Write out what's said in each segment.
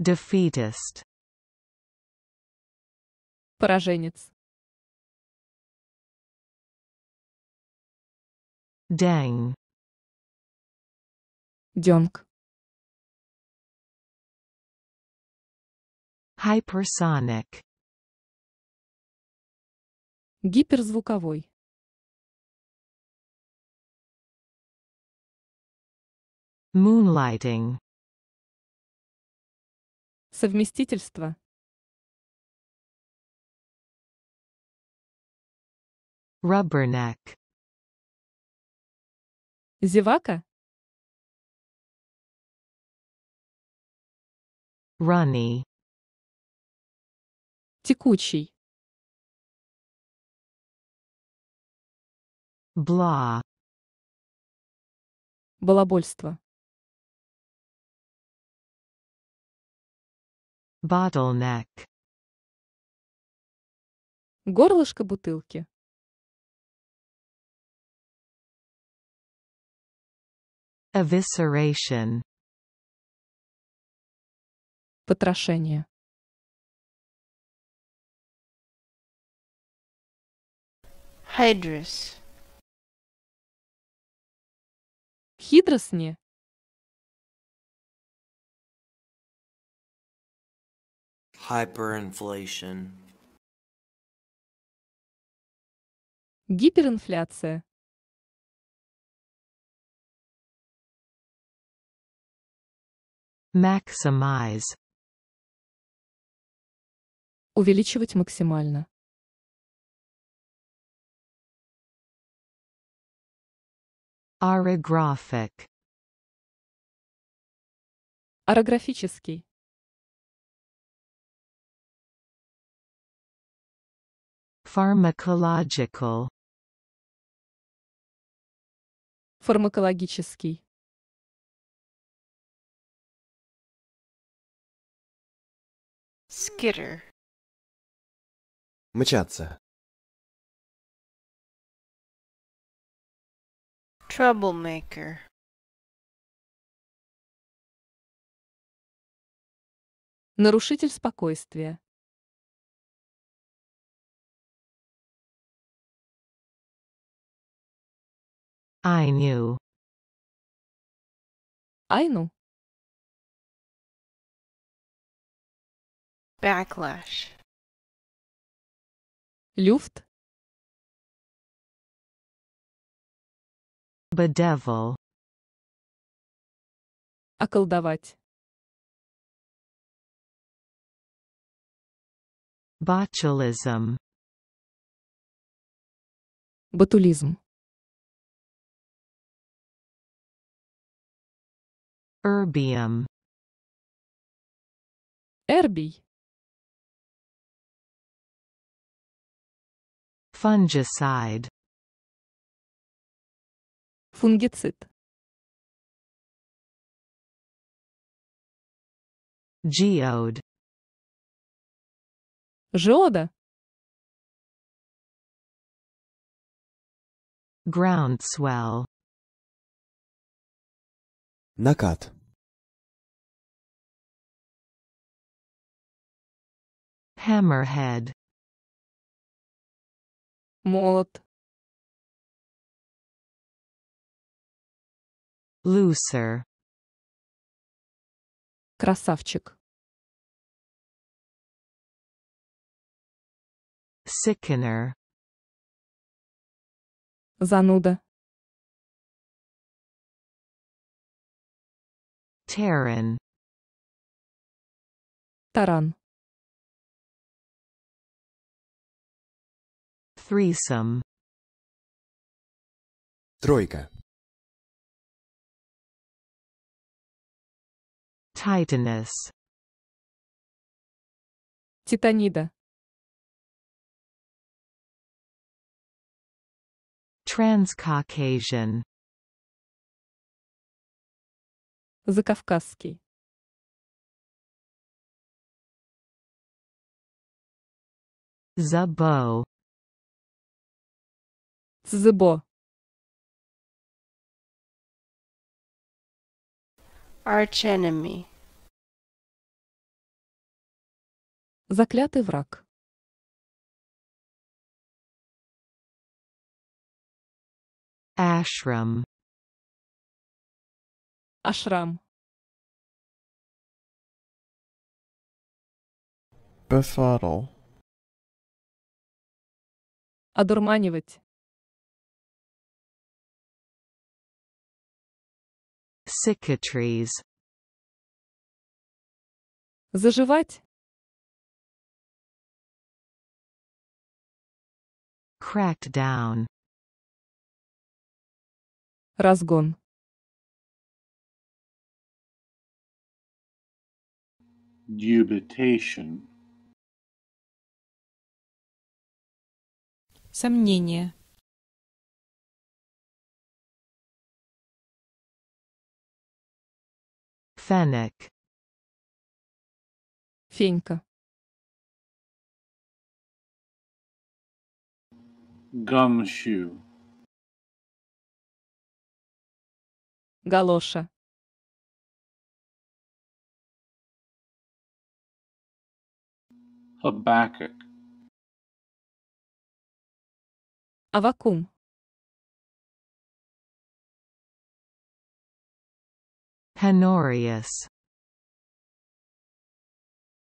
Defeatist. Пораженец. Dang. Дёнг. Hypersonic. Гиперзвуковой. Moonlighting. Совместительство. Rubberneck. Зевака. Runny. Текучий. Бла. Балабольство. Bottleneck. Горлышко бутылки. Evisceration. Потрошение. Hydrus. Хидрос Hyperinflation. Гиперинфляция. Maximize. Увеличивать максимально. Orographic. Орографический. Pharmacological. Фармакологический. Skitter. Мчаться. Troublemaker. Нарушитель спокойствия. Айну. Айну. Backlash. Люфт. Bedevil. Околдовать. Botulism. Ботулизм. Erbium. Erbi. Fungicide. Fungicid. Geode. Жода. Groundswell. Накат. Hammerhead молот Looser красавчик Sickener зануда Terran Таран Threesome. Тройка. Titanus. Титанида. Transcaucasian. Закавказский. Забо. Цзыбо. Archenemy. Заклятый враг. Ashram. Ашрам. Befuddle. Одурманивать. cicatries. Заживать. Cracked down. Разгон. Dubitation. Сомнение. Fennec. Finca. Gumshoe. Galocha. Habakkuk. Avacum. Honorius.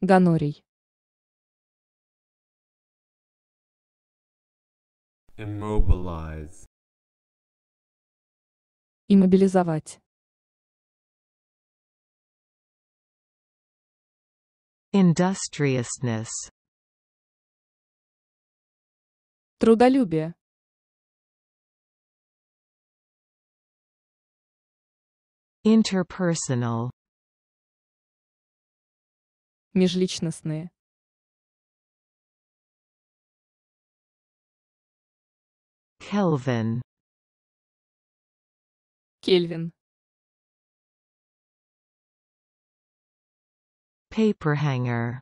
Гонорий. Immobilize. Иммобилизовать. Industriousness. Трудолюбие. Interpersonal. Межличностные. Kelvin. Кельвин. Paperhanger.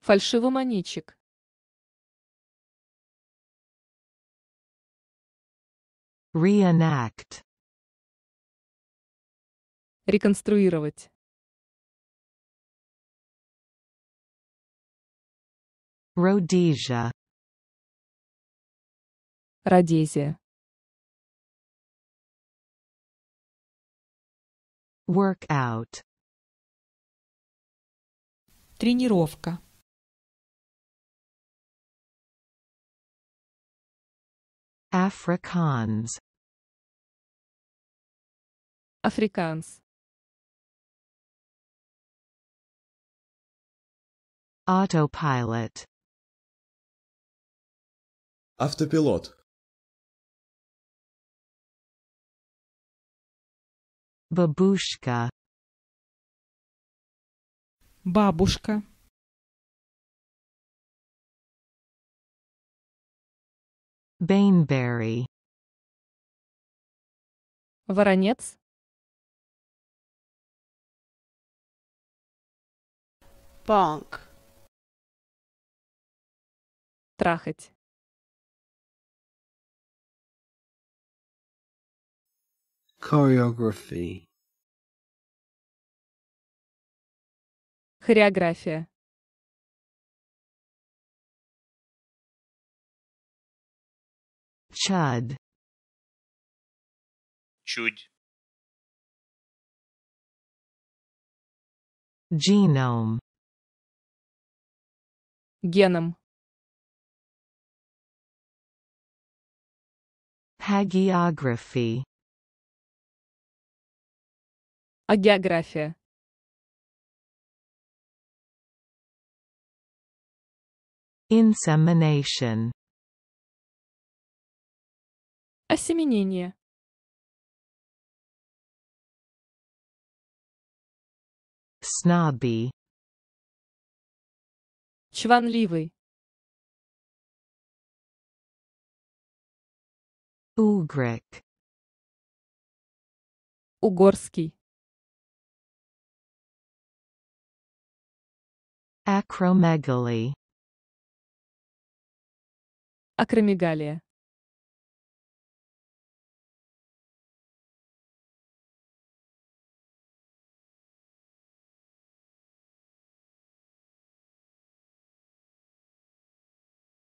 Фальшивомонетчик. Reenact. Реконструировать. Rhodesia. Родезия. Workout. Тренировка. Африканс Африканс. Autopilot. Автопилот. Бабушка. Бабушка. Bainberry. Воронец. Bonk трахать choreography хореография Чад. Чуть. Геном. Геном. Hagiography А география? Insemination Осеменение Snobby Чванливый Угрик. Угорский. Acromegaly. Акромегалия.